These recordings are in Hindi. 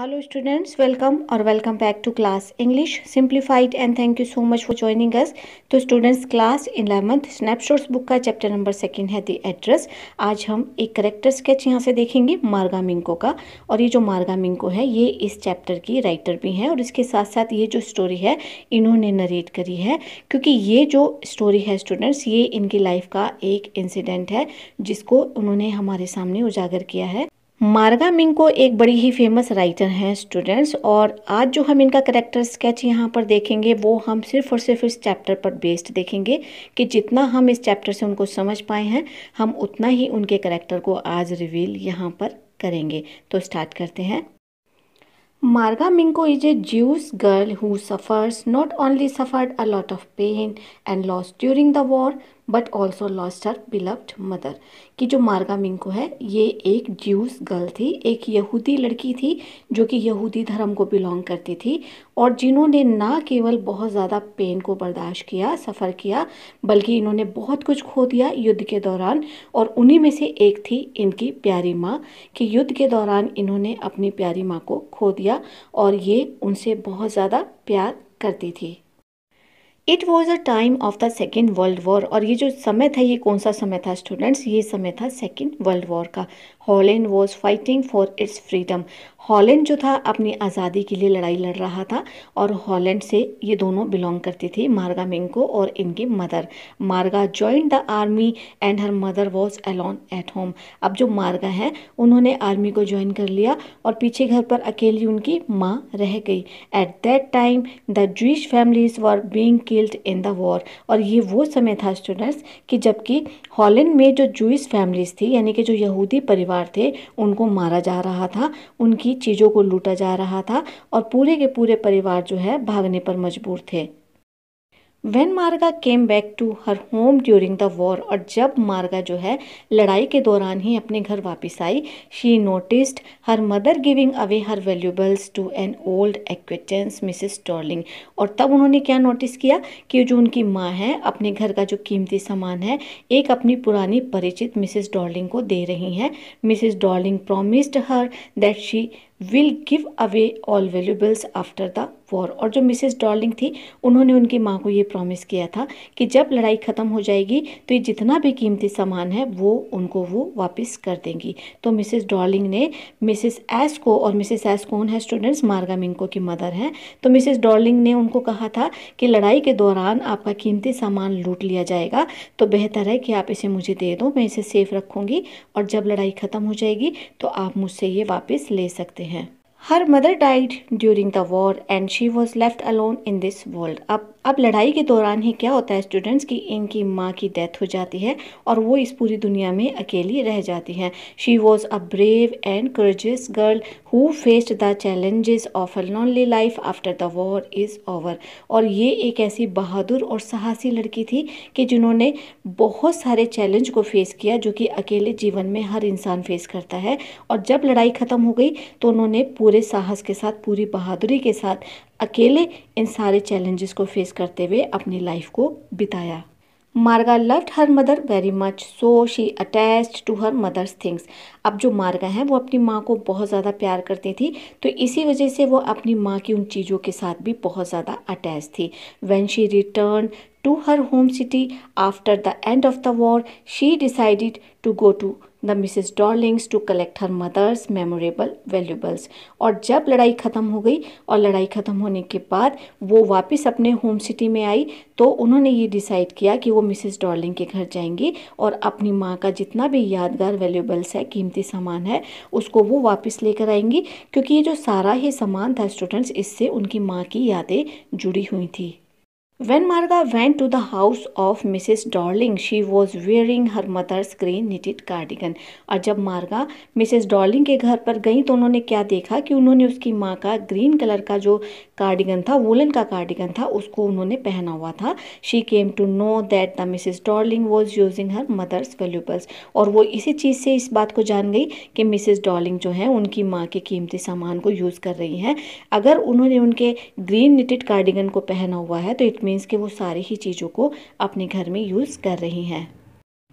हेलो स्टूडेंट्स वेलकम और welcome back to class English simplified and thank you so much for joining us तो students class eleventh snapshots book का चैप्टर नंबर सेकंड है द एड्रेस आज हम एक करेक्टर स्केच यहाँ से देखेंगे मार्गा मिंको का और ये जो मार्गा मिंको है ये इस चैप्टर की राइटर भी हैं और इसके साथ साथ ये जो स्टोरी है इन्होंने नरेट करी है क्योंकि ये जो स्टोरी है स्टूडेंट्स ये इनकी लाइफ का एक इंसिडेंट है जिसको उन्होंने हमारे सामने उजागर किया है मार्गा मिंको एक बड़ी ही फेमस राइटर हैं स्टूडेंट्स और आज जो हम इनका करेक्टर स्केच यहाँ पर देखेंगे वो हम सिर्फ और सिर्फ इस चैप्टर पर बेस्ड देखेंगे कि जितना हम इस चैप्टर से उनको समझ पाए हैं हम उतना ही उनके करेक्टर को आज रिवील यहाँ पर करेंगे तो स्टार्ट करते हैं Marga Minco is a Jewish girl who suffers not only suffered a lot of pain and loss during the war but also lost her beloved mother कि जो मार्गा मिंको है ये एक ज्यूस गर्ल थी एक यहूदी लड़की थी जो कि यहूदी धर्म को बिलोंग करती थी और जिन्होंने ना केवल बहुत ज़्यादा पेन को बर्दाश्त किया सफ़र किया बल्कि इन्होंने बहुत कुछ खो दिया युद्ध के दौरान और उन्हीं में से एक थी इनकी प्यारी माँ कि युद्ध के दौरान इन्होंने अपनी प्यारी माँ को खो दिया और ये उनसे बहुत ज़्यादा प्यार करती थी it was a time of the second world war और ये जो समय था ये कौन सा समय था स्टूडेंट्स ये समय था सेकेंड वर्ल्ड वॉर का Holland was fighting for its freedom Holland जो था अपनी आज़ादी के लिए लड़ाई लड़ रहा था और हॉलैंड से ये दोनों बिलोंग करती थी मार्गा मेंको और इनकी mother Marga join the army and her mother was alone at home अब जो मार्गा है उन्होंने आर्मी को ज्वाइन कर लिया और पीछे घर पर अकेली उनकी माँ रह गई at that time the Jewish families were being killed in the war और ये वो समय था स्टूडेंट्स कि जबकि हॉलैंड में जो जूस फैमिलीज थी यानी कि जो यहूदी परिवार थे उनको मारा जा रहा था उनकी चीज़ों को लूटा जा रहा था और पूरे के पूरे परिवार जो है भागने पर मजबूर थे when Marga came back to her home during the war और जब मार्गा जो है लड़ाई के दौरान ही अपने घर वापस आई she noticed her mother giving away her valuables to an old acquaintance Mrs Dorling और तब उन्होंने क्या नोटिस किया कि जो उनकी माँ है अपने घर का जो कीमती सामान है एक अपनी पुरानी परिचित मिसिस डॉर्लिंग को दे रही हैं Mrs Dorling promised her that she will give away all valuables after the war और जो मिसेज डॉर्लिंग थी उन्होंने उनकी माँ को ये प्रॉमिस किया था कि जब लड़ाई ख़त्म हो जाएगी तो ये जितना भी कीमती सामान है वो उनको वो वापस कर देंगी तो मिसेज डॉर्लिंग ने मिसेस एस को और मिसेस एस कौन है स्टूडेंट्स मार्गा मिंको की मदर हैं तो मिसेज डॉर्लिंग ने उनको कहा था कि लड़ाई के दौरान आपका कीमती सामान लूट लिया जाएगा तो बेहतर है कि आप इसे मुझे दे दो मैं इसे सेफ रखूँगी और जब लड़ाई ख़त्म हो जाएगी तो आप मुझसे ये वापस ले सकते हैं हैं her mother died during the war and she was left alone in this world अब अब लड़ाई के दौरान ही क्या होता है स्टूडेंट्स कि इनकी माँ की डेथ हो जाती है और वो इस पूरी दुनिया में अकेली रह जाती हैं she was a brave and courageous girl who faced the challenges of a lonely life after the war is over और ये एक ऐसी बहादुर और साहसी लड़की थी कि जिन्होंने बहुत सारे चैलेंज को फेस किया जो कि अकेले जीवन में हर इंसान फेस करता है और जब लड़ाई ख़त्म हो गई तो उन्होंने पूरे साहस के साथ पूरी बहादुरी के साथ अकेले इन सारे चैलेंजेस को फेस फेस करते हुए अपनी लाइफ को बिताया Marga loved her mother very much so she attach to her mother's things अब जो मार्गा हैं वो अपनी माँ को बहुत ज़्यादा प्यार करती थी तो इसी वजह से वो अपनी माँ की उन चीज़ों के साथ भी बहुत ज़्यादा अटैच थी when she return to her home city after the end of the war she decided to go to the Mrs Dorling's to collect her mother's memorable valuables और जब लड़ाई ख़त्म हो गई और लड़ाई ख़त्म होने के बाद वो वापस अपने होम सिटी में आई तो उन्होंने ये डिसाइड किया कि वो मिसेस डॉर्लिंग के घर जाएंगी और अपनी माँ का जितना भी यादगार वैल्यूबल्स है कीमती सामान है उसको वो वापस लेकर आएंगी क्योंकि ये जो सारा ही सामान था स्टूडेंट्स इससे उनकी माँ की यादें जुड़ी हुई थी When Marga went to the house of Mrs. Darling, she was wearing her mother's green knitted cardigan. और जब मार्गा Mrs. Darling के घर पर गई तो उन्होंने क्या देखा कि उन्होंने उसकी माँ का ग्रीन कलर का जो कार्डिगन था woolen का कार्डिगन था उसको उन्होंने पहना हुआ था she came to know that the Mrs. Darling was using her mother's valuables और वो इसी चीज़ से इस बात को जान गई कि Mrs. Darling जो है उनकी माँ के कीमती सामान को यूज़ कर रही हैं अगर उन्होंने उनके ग्रीन निटेड कार्डिगन को पहना हुआ है तो इट मीन्स कि वो सारी ही चीज़ों को अपने घर में यूज़ कर रही हैं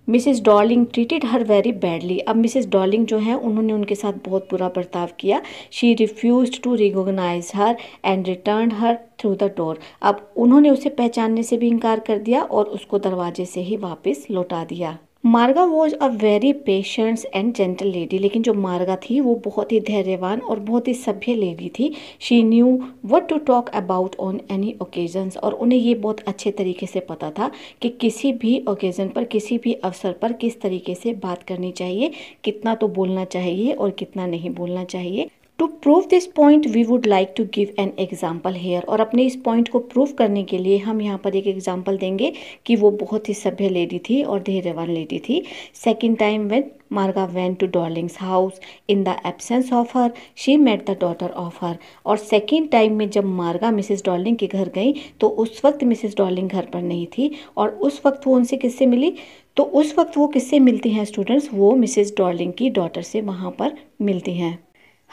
Mrs Dorling treated her very badly अब मिसेस डॉलिंग जो है उन्होंने उनके साथ बहुत बुरा बर्ताव किया she refuse to recognise her and return her through the door अब उन्होंने उसे पहचानने से भी इनकार कर दिया और उसको दरवाजे से ही वापस लौटा दिया Marga was a very patients and gentle lady लेकिन जो मार्गा थी वो बहुत ही धैर्यवान और बहुत ही सभ्य लेडी थी she knew what to talk about on any occasions और उन्हें ये बहुत अच्छे तरीके से पता था कि किसी भी ओकेज़न पर किसी भी अवसर पर किस तरीके से बात करनी चाहिए कितना तो बोलना चाहिए और कितना नहीं बोलना चाहिए to prove this point we would like to give an example here और अपने इस पॉइंट को प्रूव करने के लिए हम यहाँ पर एक एग्जाम्पल देंगे कि वो बहुत ही सभ्य लेडी थी और धैर्यवान लेडी थी second time when Marga went to Dorlings house in the absence of her she met the daughter of her और सेकेंड टाइम में जब मार्गा मिसिज डॉर्लिंग के घर गई तो उस वक्त मिसिस डॉर्लिंग घर पर नहीं थी और उस वक्त वो उनसे किससे मिली तो उस वक्त वो किससे मिलती हैं स्टूडेंट्स वो मिसिज डॉर्लिंग की डॉटर से वहाँ पर मिलती हैं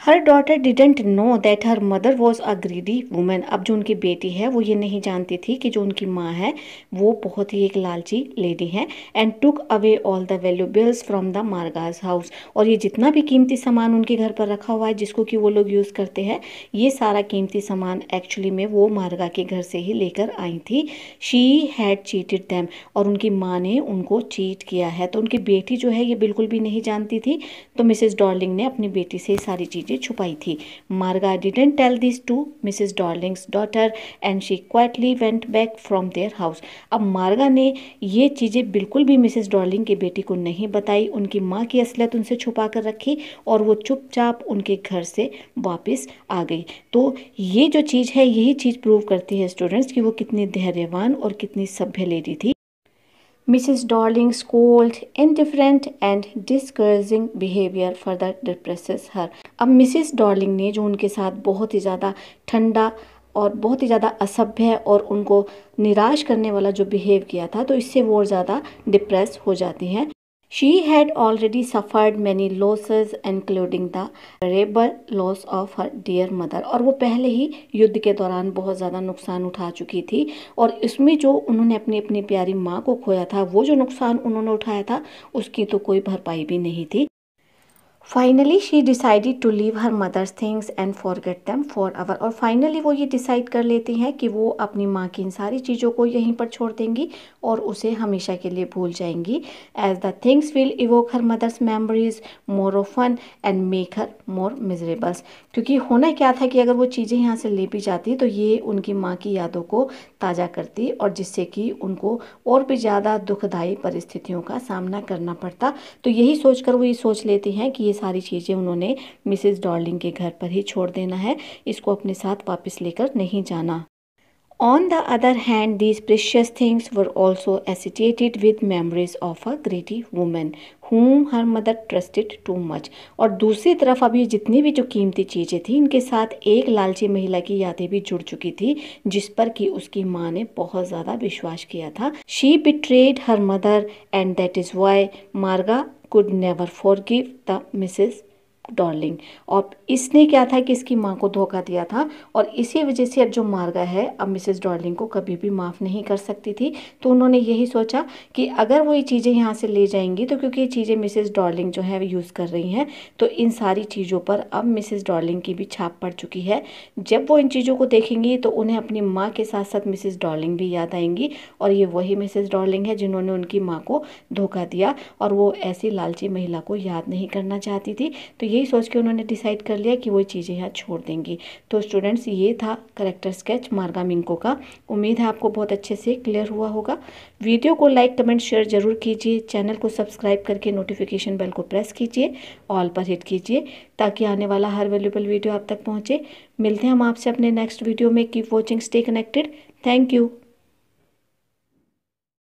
her daughter didn't know that her mother was a greedy woman अब जो उनकी बेटी है वो ये नहीं जानती थी कि जो उनकी माँ है वो बहुत ही एक लालची लेडी है and took away all the valuables from the Marga's house और ये जितना भी कीमती सामान उनके घर पर रखा हुआ है जिसको कि वो लोग यूज़ करते हैं ये सारा कीमती सामान एक्चुअली में वो मार्गा के घर से ही लेकर आई थी शी हैड चीटेड दैम और उनकी माँ ने उनको चीट किया है तो उनकी बेटी जो है ये बिल्कुल भी नहीं जानती थी तो मिसेज डॉर्लिंग ने अपनी बेटी से सारी चीज़ चीज़ें छुपाई थी Marga didn't tell this to Mrs Darling's daughter and she quietly went back from their house अब मार्गा ने ये चीज़ें बिल्कुल भी मिसिज डॉर्लिंग की बेटी को नहीं बताई उनकी माँ की असलियत उनसे छुपा कर रखी और वो चुपचाप उनके घर से वापस आ गई तो ये जो चीज़ है यही चीज़ प्रूव करती है स्टूडेंट्स कि वो कितनी धैर्यवान और कितनी सभ्य लेडी थी Mrs. Darling scolds indifferent and discouraging behavior further depresses her. अब मिसिस डार्लिंग ने जो उनके साथ बहुत ही ज़्यादा ठंडा और बहुत ही ज़्यादा असभ्य और उनको निराश करने वाला जो बिहेव किया था तो इससे वो ज़्यादा डिप्रेस हो जाती हैं She had already suffered many losses including the terrible loss of her dear mother और वो पहले ही युद्ध के दौरान बहुत ज़्यादा नुकसान उठा चुकी थी और इसमें जो उन्होंने अपनी अपनी प्यारी माँ को खोया था वो जो नुकसान उन्होंने उठाया था उसकी तो कोई भरपाई भी नहीं थी finally she decided to leave her mother's things and forget them forever और फाइनली वो ये डिसाइड कर लेती हैं कि वो अपनी माँ की इन सारी चीज़ों को यहीं पर छोड़ देंगी और उसे हमेशा के लिए भूल जाएंगी as the things will evoke her mother's memories more often and make her more miserables क्योंकि होना क्या था कि अगर वो चीज़ें यहाँ से ले भी जाती तो ये उनकी माँ की यादों को ताज़ा करती और जिससे कि उनको और भी ज़्यादा दुखदायी परिस्थितियों का सामना करना पड़ता तो यही सोचकर वो ये सोच लेती हैं कि ये सारी चीज़ें उन्होंने मिसेस डार्लिंग के घर पर ही छोड़ देना है इसको अपने साथ वापस लेकर नहीं जाना on the other hand these precious things were also associated with memories of a greedy woman whom her mother trusted too much और दूसरी तरफ अब ये जितनी भी जो कीमती चीज़ें थी इनके साथ एक लालची महिला की यादें भी जुड़ चुकी थी जिस पर कि उसकी माँ ने बहुत ज़्यादा विश्वास किया था she betrayed her mother and that is why Marga could never forgive the Mrs. Darling और इसने क्या था कि इसकी माँ को धोखा दिया था और इसी वजह से अब जो मार्गा है अब मिसेस डॉर्लिंग को कभी भी माफ़ नहीं कर सकती थी तो उन्होंने यही सोचा कि अगर वो ये चीज़ें यहाँ से ले जाएंगी तो क्योंकि ये चीज़ें मिसेस डॉर्लिंग जो है यूज़ कर रही हैं तो इन सारी चीज़ों पर अब मिसेस डॉर्लिंग की भी छाप पड़ चुकी है जब वो इन चीज़ों को देखेंगी तो उन्हें अपनी माँ के साथ साथ मिसेस डॉर्लिंग भी याद आएंगी और ये वही मिसेस डॉर्लिंग है जिन्होंने उनकी माँ को धोखा दिया और वो ऐसी लालची महिला को याद नहीं करना चाहती थी तो यही सोच के उन्होंने डिसाइड कर लिया कि वो चीज़ें यहाँ छोड़ देंगी तो स्टूडेंट्स ये था करेक्टर स्केच मार्गा मिंको का उम्मीद है आपको बहुत अच्छे से क्लियर हुआ होगा वीडियो को लाइक कमेंट शेयर जरूर कीजिए चैनल को सब्सक्राइब करके नोटिफिकेशन बेल को प्रेस कीजिए ऑल पर हिट कीजिए ताकि आने वाला हर वेल्यूबल वीडियो आप तक पहुँचे मिलते हैं हम आपसे अपने नेक्स्ट वीडियो में keep watching stay connected thank you